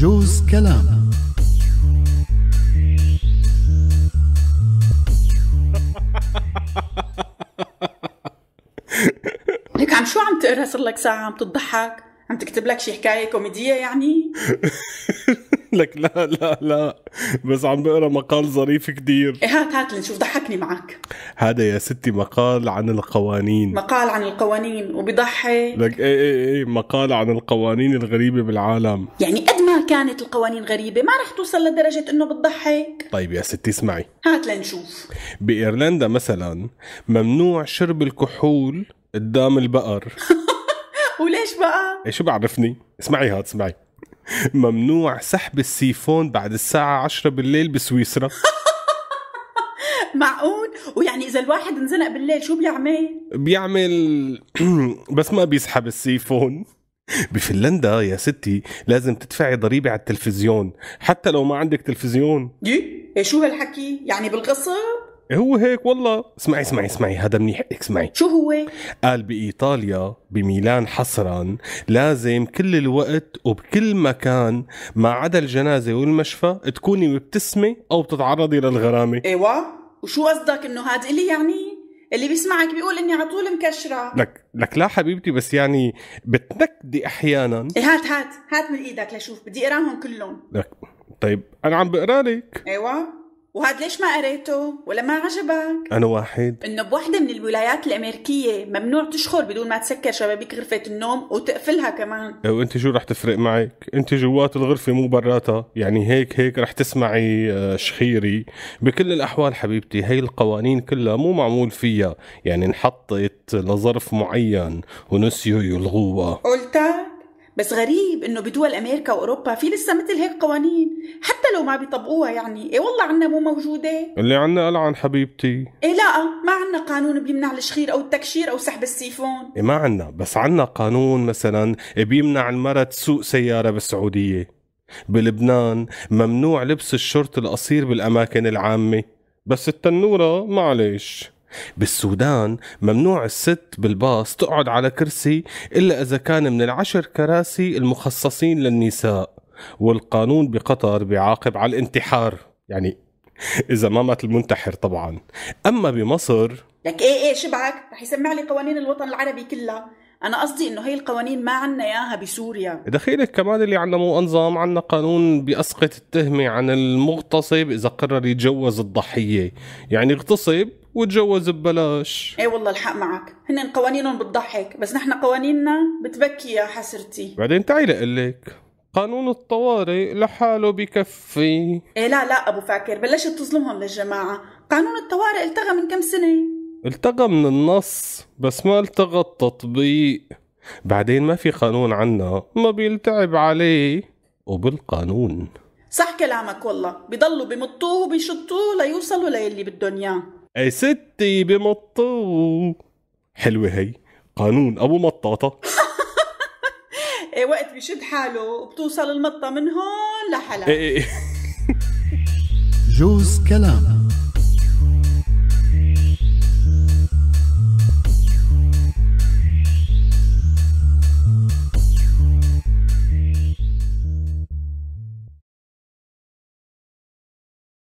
بجوز كلام لك عم شو عم تقرا صار لك ساعة عم تضحك؟ عم تكتب لك شي حكاية كوميدية يعني؟ لك لا لا لا بس عم بقرا مقال ظريف كثير إيه هات هات لنشوف ضحكني معك هذا يا ستي مقال عن القوانين مقال عن القوانين وبضحك لك ايه ايه ايه مقال عن القوانين الغريبة بالعالم يعني قد كانت القوانين غريبة ما رح توصل لدرجة انه بتضحك طيب يا ستي اسمعي هات لنشوف بإيرلندا مثلا ممنوع شرب الكحول قدام البقر وليش بقى؟ ايه شو بعرفني؟ اسمعي هات اسمعي ممنوع سحب السيفون بعد الساعة 10 بالليل بسويسرا معقول؟ ويعني إذا الواحد انزنق بالليل شو بيعمل؟ بيعمل بس ما بيسحب السيفون بفنلندا يا ستي لازم تدفعي ضريبه على التلفزيون حتى لو ما عندك تلفزيون يي إيه؟ إيه، شو هالحكي يعني بالقصه إيه، هو هيك والله اسمعي اسمعي اسمعي هذا منيح اسمعي شو هو قال بايطاليا بميلان حصرا لازم كل الوقت وبكل مكان ما عدا الجنازه والمشفى تكوني مبتسمه او بتتعرضي للغرامه ايوه وشو قصدك انه هاد الي يعني اللي بيسمعك بيقول اني على طول مكشره لك لك لا حبيبتي بس يعني بتنكدي احيانا إيه هات هات هات من ايدك لشوف بدي اقراهم كلهم لك طيب انا عم بقرا لك ايوه وهاد ليش ما قريته ولا ما عجبك انا واحد انه بوحده من الولايات الامريكيه ممنوع تشخر بدون ما تسكر شبابيك غرفه النوم وتقفلها كمان وانت شو رح تفرق معك انت جوات الغرفه مو براتها يعني هيك هيك رح تسمعي آه، شخيري بكل الاحوال حبيبتي هي القوانين كلها مو معمول فيها يعني انحطت لظرف معين ونسيوا يلغوها قلتها بس غريب انه بدول امريكا واوروبا في لسه مثل هيك قوانين حتى لو ما بيطبقوها يعني ايه والله عنا مو موجوده اللي عنا قلعن حبيبتي ايه لا ما عنا قانون بيمنع الشخير او التكشير او سحب السيفون ايه ما عنا بس عنا قانون مثلا بيمنع المرأة تسوق سيارة بالسعودية بلبنان ممنوع لبس الشورت القصير بالاماكن العامة بس التنورة معلش بالسودان ممنوع الست بالباص تقعد على كرسي إلا إذا كان من العشر كراسي المخصصين للنساء والقانون بقطر بيعاقب على الانتحار يعني إذا ما مات المنتحر طبعا أما بمصر لك إيه إيه شبعك رح يسمع لي قوانين الوطن العربي كلها انا قصدي انه هي القوانين ما عنا اياها بسوريا دخيلك كمان اللي عنا مو انظام عنا قانون باسقط التهمه عن المغتصب اذا قرر يتجوز الضحيه يعني اغتصب وتجوز ببلاش اي والله الحق معك هن قوانينهم بتضحك بس نحن قوانيننا بتبكي يا حسرتي بعدين تعي لك قانون الطوارئ لحاله بكفي ايه لا لا ابو فاكر بلشت تظلمهم للجماعه قانون الطوارئ التغى من كم سنه التقى من النص بس ما التقى التطبيق بعدين ما في قانون عنا ما بيلتعب عليه وبالقانون صح كلامك والله بضلوا بمطوه وبيشطوه ليوصلوا للي بدهم اياه اي ستي بمطوه حلوه هي قانون ابو مطاطه ايه وقت بيشد حاله وبتوصل المطه من هون لحلا إيه، إيه، إيه. جوز كلام